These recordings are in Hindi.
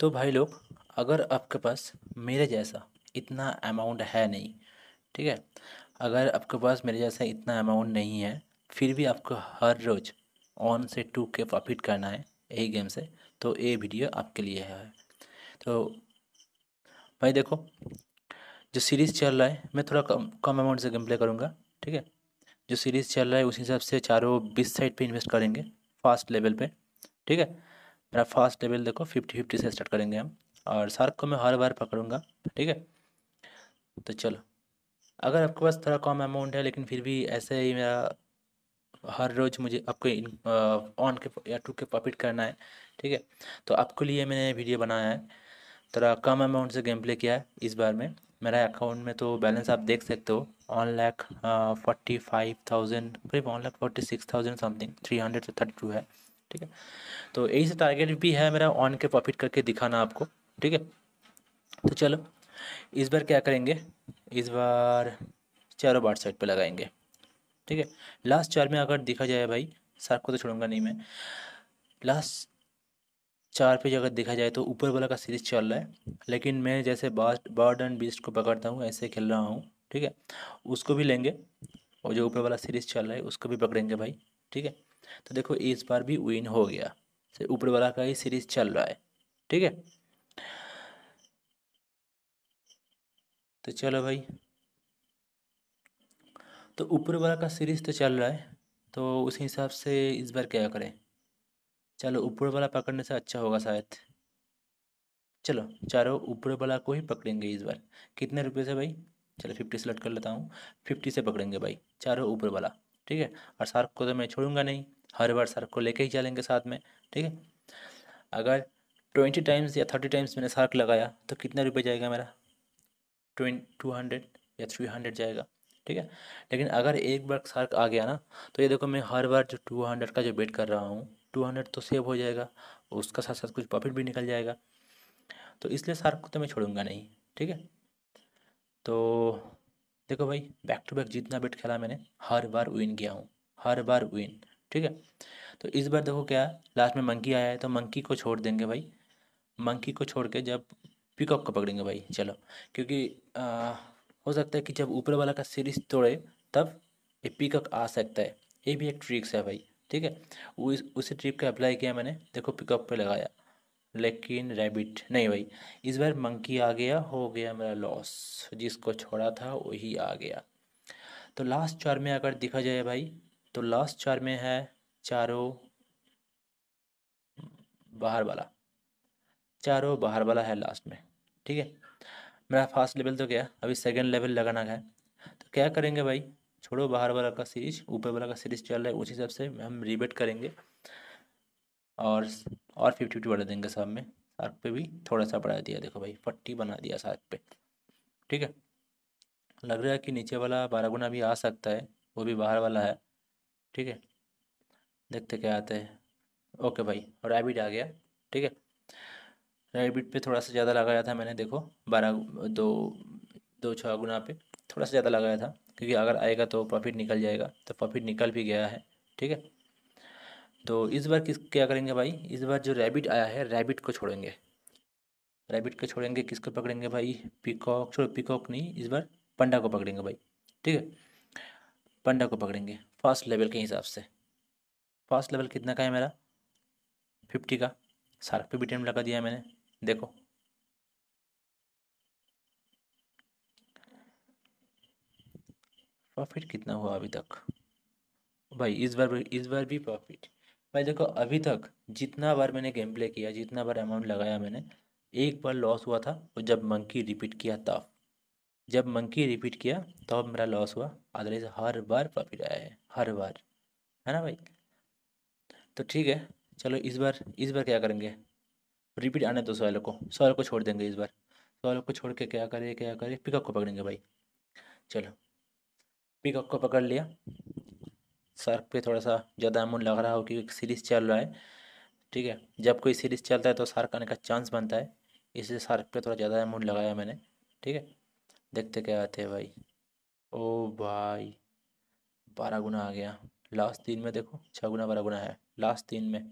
तो भाई लोग अगर आपके पास मेरे जैसा इतना अमाउंट है नहीं ठीक है अगर आपके पास मेरे जैसा इतना अमाउंट नहीं है फिर भी आपको हर रोज़ ऑन से टू के प्रॉफिट करना है यही गेम से तो ये वीडियो आपके लिए है तो भाई देखो जो सीरीज़ चल रहा है मैं थोड़ा कम कम अमाउंट से गेम प्ले करूँगा ठीक है जो सीरीज़ चल रहा है उसी हिसाब से चारों बीस साइड पे इन्वेस्ट करेंगे फास्ट लेवल पे ठीक है मेरा फर्स्ट लेवल देखो फिफ्टी फिफ्टी से स्टार्ट करेंगे हम और सार्क को मैं हर बार पकड़ूंगा ठीक है तो चलो अगर आपके पास थोड़ा कम अमाउंट है लेकिन फिर भी ऐसे ही मेरा हर रोज़ मुझे आपको ऑन के या टू के प्रॉफिट करना है ठीक है तो आपके लिए मैंने वीडियो बनाया है थोड़ा कम अमाउंट से गेम प्ले किया है इस बार में मेरा अकाउंट में तो बैलेंस आप देख सकते हो one lakh forty five thousand करीब one lakh forty six thousand something three hundred से थर्टी टू है ठीक है तो यही से टारगेट भी है मेरा ऑन के प्रॉफिट करके दिखाना आपको ठीक है तो चलो इस बार क्या करेंगे इस बार चारों बार साइड पर लगाएंगे ठीक है लास्ट चार में अगर देखा जाए भाई सार को तो छोड़ूंगा नहीं मैं लास्ट चार पे अगर देखा जाए तो ऊपर वाला का सीरीज चल रहा है लेकिन मैं जैसे बर्ड एंड बीस्ट को पकड़ता हूँ ऐसे खेल रहा हूँ ठीक है उसको भी लेंगे और जो ऊपर वाला सीरीज चल रहा है उसको भी पकड़ेंगे भाई ठीक है तो देखो इस बार भी विन हो गया तो ऊपर वाला का ही सीरीज चल रहा है ठीक है तो चलो भाई तो ऊपर वाला का सीरीज तो चल रहा है तो उसी हिसाब से इस बार क्या करें चलो ऊपर वाला पकड़ने से अच्छा होगा शायद चलो चारों ऊपर वाला को ही पकड़ेंगे इस बार कितने रुपए से भाई चलो फिफ्टी सेलेक्ट कर लेता हूँ फिफ्टी से पकड़ेंगे भाई चारों ऊपर वाला ठीक है और सार्क को तो मैं छोड़ूंगा नहीं हर बार सार्क को लेके ही चलेंगे साथ में ठीक है अगर ट्वेंटी टाइम्स या थर्टी टाइम्स मैंने सार्क लगाया तो कितना रुपये जाएगा मेरा ट्वें टू हंड्रेड या थ्री हंड्रेड जाएगा ठीक है लेकिन अगर एक बार सार्क आ गया ना तो ये देखो मैं हर बार जो टू हंड्रेड का जो बेट कर रहा हूँ टू हंड्रेड तो सेव हो जाएगा उसका साथ साथ कुछ प्रॉफिट भी निकल जाएगा तो इसलिए सार्क को तो मैं छोड़ूंगा नहीं ठीक है तो देखो भाई बैक टू बैक जितना बेट खेला मैंने हर बार विन गया हूँ हर बार विन ठीक है तो इस बार देखो क्या लास्ट में मंकी आया है तो मंकी को छोड़ देंगे भाई मंकी को छोड़ के जब पिकअप को पकड़ेंगे भाई चलो क्योंकि आ, हो सकता है कि जब ऊपर वाला का सीरीज तोड़े तब ये पिकअप आ सकता है ये भी एक ट्रिक्स है भाई ठीक है उस उसी ट्रिक का अप्लाई किया मैंने देखो पिकअप पर लगाया लेकिन रैबिट नहीं भाई इस बार मंकी आ गया हो गया मेरा लॉस जिसको छोड़ा था वही आ गया तो लास्ट चार में अगर देखा जाए भाई तो लास्ट चार में है चारों बाहर वाला चारों बाहर वाला है लास्ट में ठीक है मेरा फर्स्ट लेवल तो गया अभी सेकंड लेवल लगाना है तो क्या करेंगे भाई छोड़ो बाहर वाला का सीरीज ऊपर वाला का सीरीज चल रहा है उस हिसाब से हम रिबेट करेंगे और और फिफ्टी फिफ्टी बढ़ा देंगे सब में सार्क पे भी थोड़ा सा बढ़ा दिया देखो भाई फट्टी बना दिया सार्क पे ठीक है लग रहा है कि नीचे वाला बारह गुना भी आ सकता है वो भी बाहर वाला है ठीक है देखते क्या आते हैं ओके भाई रैबिट आ गया ठीक है रैबिट पे थोड़ा सा ज़्यादा लगाया था मैंने देखो बारह दो दो छः गुना पे थोड़ा सा ज़्यादा लगाया था क्योंकि अगर आएगा तो प्रॉफिट निकल जाएगा तो प्रॉफिट निकल भी गया है ठीक है तो इस बार किस क्या करेंगे भाई इस बार जो रैबिट आया है रैबिट को छोड़ेंगे रैबिट को छोड़ेंगे किसको पकड़ेंगे भाई पिकॉक छोड़ो पिकॉक नहीं इस बार पंडा को पकड़ेंगे भाई ठीक है पंडा को पकड़ेंगे फर्स्ट लेवल के हिसाब से फर्स्ट लेवल कितना का है मेरा फिफ्टी का सार्क पे भी लगा दिया मैंने देखो प्रॉफिट कितना हुआ अभी तक भाई इस बार भी इस बार भी प्रॉफिट भाई देखो अभी तक जितना बार मैंने गेम प्ले किया जितना बार अमाउंट लगाया मैंने एक बार लॉस हुआ था और जब मंकी रिपीट किया तब जब मंकी रिपीट किया तब तो मेरा लॉस हुआ अदरवाइज हर बार प्रॉफिट आया है हर बार है ना भाई तो ठीक है चलो इस बार इस बार क्या करेंगे रिपीट आने दो सवालों को सवाल को छोड़ देंगे इस बार सवाल को छोड़ के क्या करें क्या करें पिकअप को पकड़ेंगे भाई चलो पिकअप को पकड़ लिया सर्क पे थोड़ा सा ज़्यादा अमाउंट लग रहा हो क्योंकि सीरीज चल रहा है ठीक है जब कोई सीरीज चलता है तो सार्क आने का चांस बनता है इसलिए सार्क पे थोड़ा ज़्यादा अमाउंट लगाया मैंने ठीक है देखते क्या आते हैं भाई ओ भाई बारह गुना आ गया लास्ट तीन में देखो छः गुना बारह गुना है लास्ट तीन में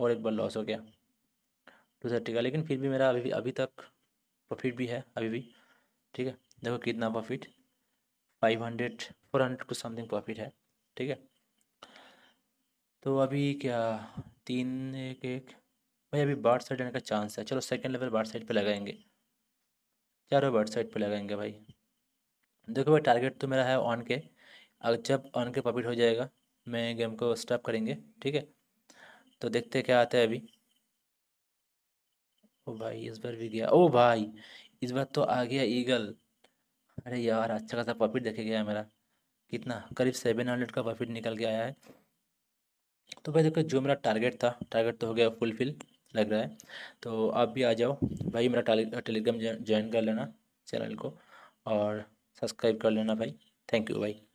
और एक बार लॉस हो गया टू थर्टी का लेकिन फिर भी मेरा अभी भी अभी तक प्रॉफिट भी है अभी भी ठीक है देखो कितना profit five hundred four hundred कुछ समथिंग प्रॉफिट है ठीक है तो अभी क्या तीन एक एक भाई अभी बाढ़ साइड जाने का चांस है चलो सेकंड लेवल बाढ़ साइड पे लगाएंगे चारों वर्ड साइड लगाएंगे भाई देखो भाई टारगेट तो मेरा है ऑन के अगर जब ऑन के पॉपिट हो जाएगा मैं गेम को स्टॉप करेंगे ठीक है तो देखते क्या आता है अभी ओ भाई इस बार भी गया ओ भाई इस बार तो आ गया ईगल अरे यार अच्छा खासा प्रॉफिट देखे गया मेरा कितना करीब सेवन हंड्रेड का प्रॉफिट निकल के आया है तो भाई देखो जो मेरा टारगेट था टारगेट तो हो गया फुलफिल लग रहा है तो आप भी आ जाओ भाई मेरा टेलीग्राम ज्वाइन कर लेना चैनल को और सब्सक्राइब कर लेना भाई थैंक यू भाई